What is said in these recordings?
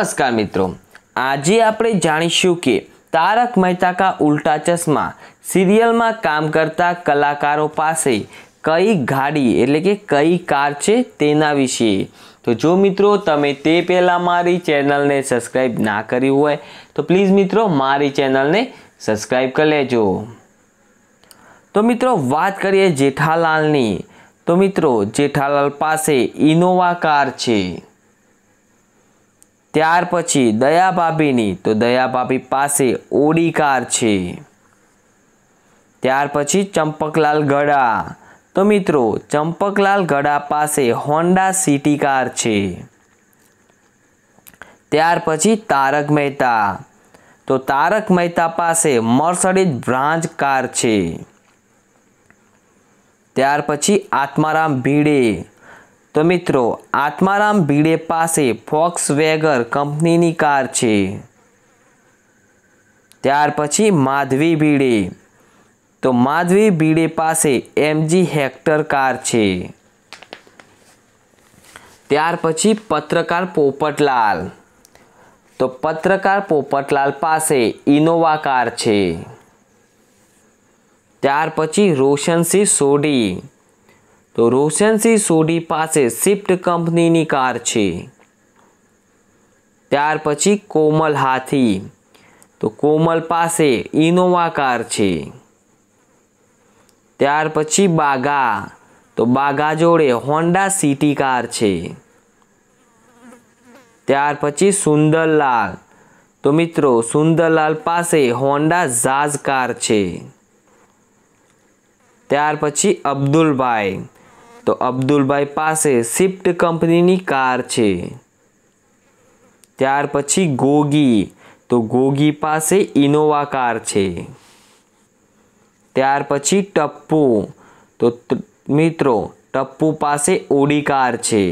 નમસ્કાર મિત્રો આજે આપણે જાણીશું કે તારક મહેતા કા ઉલ્ટા ચશ્મા સિરિયલમાં કામ કરતા કલાકારો પાસે કઈ ગાડી એટલે કે કઈ કાર છે તેના વિશે તો જો મિત્રો તમે તે પહેલાં મારી ચેનલને સબસ્ક્રાઈબ ના કરી હોય તો પ્લીઝ મિત્રો મારી ચેનલને સબસ્ક્રાઈબ કરી લેજો તો મિત્રો વાત કરીએ જેઠાલાલની તો મિત્રો જેઠાલાલ પાસે ઇનોવા કાર છે ત્યાર પછી દયા ભાભીની તો દયા ભાભી પાસે ઓડી કાર છે ત્યાર પછી ચંપકલાલ ગડા તો મિત્રો ચંપકલાલ ગડા પાસે હોન્ડા સિટી કાર છે ત્યાર પછી તારક મહેતા તો તારક મહેતા પાસે મર્સડીઝ બ્રાન્ચ કાર છે ત્યાર પછી આત્મારામ ભીડે તો મિત્રો આત્મારામ ભીડે પાસે ફોક્સ વેગર કંપનીની કાર છે ત્યાર પછી માધવી ભીડે તો માધવી ભીડે પાસે એમજી હેક્ટર કાર છે ત્યાર પછી પત્રકાર પોપટલાલ તો પત્રકાર પોપટલાલ પાસે ઇનોવા કાર છે ત્યાર પછી રોશનસિંહ સોઢી તો રોશનસિંહ સોઢી પાસે સ્વિફ્ટ કંપનીની કાર છે ત્યાર પછી કોમલ હાથી તો કોમલ પાસે ઇનોવા કાર છે ત્યાર પછી બાગા તો બાગા જોડે હોન્ડા સિટી કાર છે ત્યાર પછી સુંદરલાલ તો મિત્રો સુંદરલાલ પાસે હોન્ડા ઝાઝ કાર છે ત્યાર પછી અબ્દુલભાઈ તો અબ્દુલભાઈ પાસે સ્વિફ્ટ કંપનીની કાર છે ત્યાર પછી ગોગી તો ગોગી પાસે ઇનોવા કાર છે ત્યાર પછી ટપ્પુ તો મિત્રો ટપ્પુ પાસે ઓડી કાર છે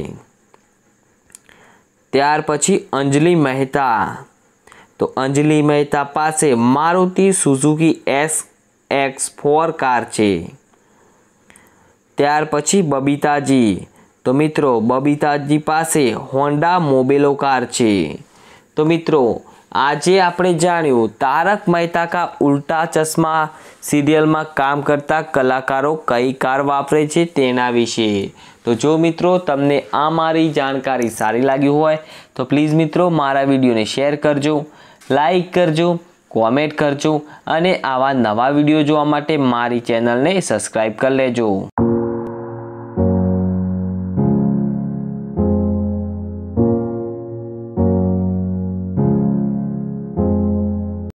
ત્યાર પછી અંજલિ મહેતા તો અંજલિ મહેતા પાસે Maruti Suzuki S X four car છે ત્યાર પછી બબીતાજી તો મિત્રો બબીતાજી પાસે હોન્ડા મોબેલો કાર છે તો મિત્રો આજે આપણે જાણ્યું તારક મહેતા કા ઉલ્ટા ચશ્મા સિરિયલમાં કામ કરતા કલાકારો કઈ કાર વાપરે છે તેના વિશે તો જો મિત્રો તમને આ મારી જાણકારી સારી લાગી હોય તો પ્લીઝ મિત્રો મારા વિડીયોને શેર કરજો લાઈક કરજો કોમેન્ટ કરજો અને આવા નવા વિડીયો જોવા માટે મારી ચેનલને સબસ્ક્રાઈબ કરી લેજો